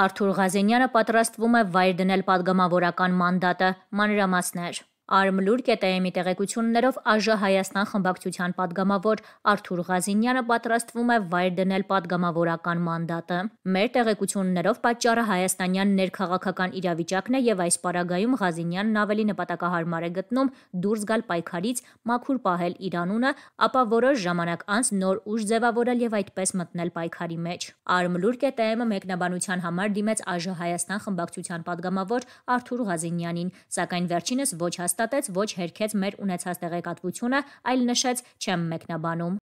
Արթուր Ղազենյանը պատրաստվում է վայր դնել падգամավորական մանդատը, մանրամասներ։ Արմլուր կետայեմի տեղեկություններով Աժա Հայաստան խմբակցության падգամավոր Արթուր Ղազինյանը պատրաստվում է վայր դնել падգամավորական մանդատը։ Մեր տեղեկություններով պատճառը հայաստանյան ներքաղաքական իրավիճակն է եւ այս պարագայում Ղազինյանն ավելի նպատակահարմար է գտնում դուրս գալ պայքարից, մաքուր պահել իր անունը, ապա որոշ ժամանակ անց նոր ուժ ձևավորել եւ այդպես մտնել պայքարի մեջ։ Արմլուր կետայեմը մեկնաբանության համար դիմեց Աժա Հայաստան խմբակցության падգամավոր Արթուր Ղազինյանին, սակայն վերջինս ոչ հաստատ հաստատեց ոչ հերքեց մեր ունեցած տեղեկատվությունը, այլ նշեց՝ չեմ մեկնաբանում։